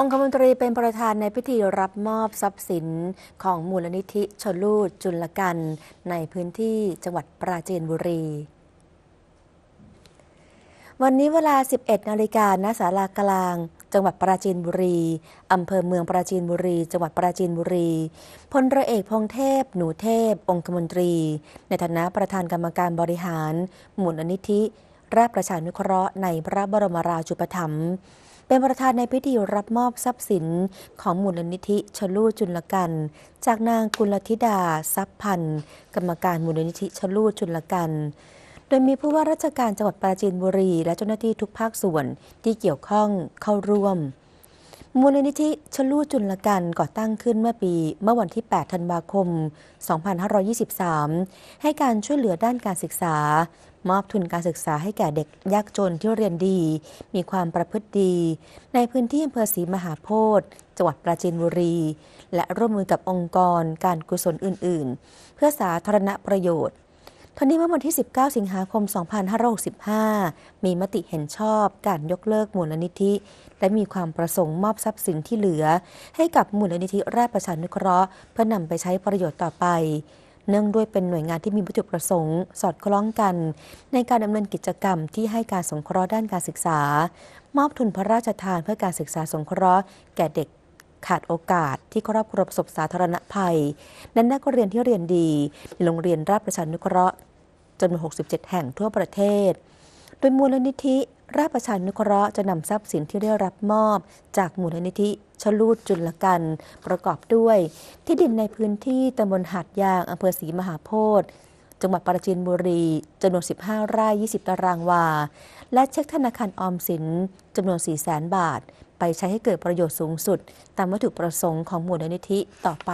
องคมนตรีเป็นประธานในพิธีรับมอบทรัพย์สิน ของมูลนิธิชลูดจุลกัน ในพื้นที่จังหวัดปราจีนบุรี วันนี้เวลา 11 นาฬิกาณศาลากลาง จังหวัดปราจีนบุรี อำเภอเมืองปราจีนบุรี จังหวัดปราจีนบุรี พลระเอกพงเทพ หนูเทพ องคมนตรี ในฐานะประธานกรรมการบริหารมูลนิธิ ราชประชานุเคราะห์ ในพระบรมราชูปถัมภ์เป็นประธานในพิธีรับมอบทรัพย์สินของมูลนิธิชลูจุลกันจากนางกุลธิดาทรัพย์พันธ์กรรมการมูลนิธิชลูจุลกัน โดยมีผู้ว่าราชการจังหวัดปราจีนบุรีและเจ้าหน้าที่ทุกภาคส่วนที่เกี่ยวข้องเข้าร่วมมูลนิธิ ชลูจุลกันก่อตั้งขึ้นเมื่อปีเมื่อวันที่ 8 ธันวาคม 2523 ให้การช่วยเหลือด้านการศึกษา มอบทุนการศึกษาให้แก่เด็กยากจนที่เรียนดี มีความประพฤติดี ในพื้นที่อำเภอศรีมหาโพธิ์จังหวัดปราจีนบุรี และร่วมมือกับองค์กรการกุศลอื่นๆ เพื่อสาธารณประโยชน์ทันทนี้เมื่อวันที่ 19 สิงหาคม 2565 มีมติเห็นชอบการยกเลิกมูลนิธิ และมีความประสงค์มอบทรัพย์สินที่เหลือ ให้กับมูลนิธิราชประชานุเคราะห์เพื่อนำไปใช้ประโยชน์ต่อไป เนื่องด้วยเป็นหน่วยงานที่มีวัตถุประสงค์สอดคล้องกัน ในการดำเนินกิจกรรมที่ให้การสงเคราะห์ด้านการศึกษา มอบทุนพระราชทานเพื่อการศึกษาสงเคราะห์แก่เด็กขาดโอกาสที่ครอบครัวประสบสาธารณภัย นั้นนักเรียนที่เรียนดีในโรงเรียนราชประชานุเคราะห์จำนวน67 แห่งทั่วประเทศ โดยมูลนิธิ ราชประชานุเคราะห์จะนำทรัพย์สินที่ได้รับมอบจากมูลนิธิชลูดจุลกันประกอบด้วย ที่ดินในพื้นที่ตำบลหาดยางอำเภอศรีมหาโพธิ์จังหวัดปราจีนบุรีจำนวน 15 ไร่ 20 ตารางวา และเช็คธนาคารออมสินจำนวน 4 0 0 0 0 0 บาท ไปใช้ให้เกิดประโยชน์สูงสุด ตามวัตถุประสงค์ของมูลนิธิต่อไป